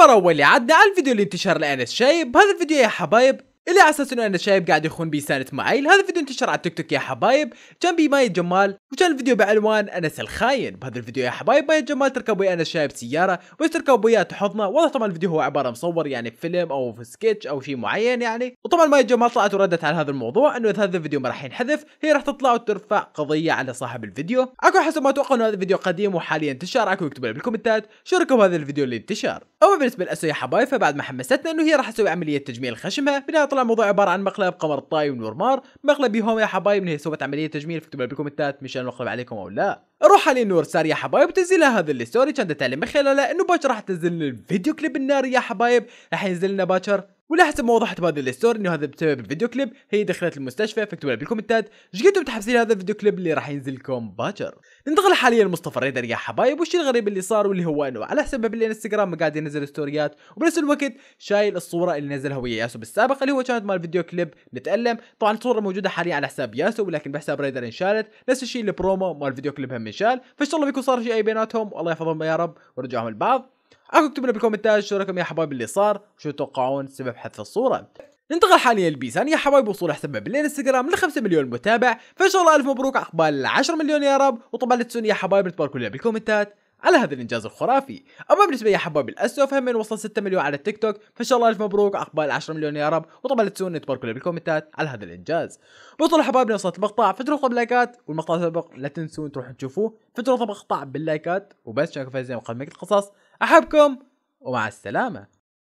الخبر اول اللي عدى على الفيديو اللي انتشر لانس شايب بهذا الفيديو يا حبايب اللي على اساس انه انا شايب قاعد يخون بي سانة معيل هذا الفيديو انتشر على التيك توك يا حبايب كان بي جمال وكان الفيديو بعنوان انس الخاين بهذا الفيديو يا حبايب ماي جمال تركب ويا انس شايب سياره ويتركب وياه تحضنه والله طبعا الفيديو هو عباره مصور يعني فيلم او في سكتش او شيء معين يعني وطبعا ماي جمال طلعت وردت على هذا الموضوع انه اذا هذا الفيديو ما راح ينحذف هي راح تطلع وترفع قضيه على صاحب الفيديو اكو حسب ما اتوقع انه هذا الفيديو قديم وحاليا انتشر اكو لي بالكومنتات شو رايكم هذا الفيديو اللي انتشر اما بالنسبه لاسو يا حبايب فبعد ما حمستنا انه هي راح تسوي عمليه تجميل خشمها بناء طلع الموضوع عباره عن مقلب قمر الطاي ونورمار مقلب يهم يا حبايب هي سوت عمليه تجميل فاكتبوا بالكومنتات مشان نقلب عليكم او لا روح على نور سار يا حبايب وتنزلها هذا الستوري كانت تعلم من خلالها انه باكر راح تنزل الفيديو كليب الناري يا حبايب راح ينزل لنا باكر ولا حسب ما وضحت بهذه الستور انه هذا بسبب الفيديو كليب هي دخلت المستشفى فاكتبوا لها بالكومنتات ايش قد متحمسين هذا الفيديو كليب اللي راح ينزل لكم باكر ننتقل حاليا لمصطفى ريدر يا حبايب والشيء الغريب اللي صار واللي هو انه على حسب بالانستغرام قاعد ينزل ستوريات وبنفس الوقت شايل الصوره اللي نزلها ويا ياسو بالسابق اللي هو كانت مال فيديو كليب نتالم طبعا الصوره موجوده حاليا على حساب ياسو ولكن بحساب ريدر انشالت نفس الشيء البرومو مال الفيديو كليب هم انشال فان شاء الله بيكون صار شيء اي بيناتهم والله يحفظهم يا رب ورجعهم لبعض اكتب لنا بالكومنتات شو رايكم يا حبايب اللي صار وشو تتوقعون سبب حذف الصوره ننتقل حاليا لبيسان يا حبايب وصول حساب بالانستغرام ل 5 مليون متابع فان شاء الله الف مبروك عقبال 10 مليون يا رب وطبعا لا تنسون يا حبايب تباركوا لنا بالكومنتات على هذا الانجاز الخرافي اما بالنسبه يا حبايب الاسف همين وصل 6 مليون على التيك توك فان شاء الله الف مبروك اقبال 10 مليون يا رب وطبعا لا تنسون تباركوا لي بالكومنتات على هذا الانجاز بطل حبايبنا وصلت المقطع فتروحوا بلايكات والمقطع السابق لا تنسون تروحوا تشوفوه فتروحوا المقطع باللايكات وبس شاركوا في هذه وقناه القصص احبكم ومع السلامه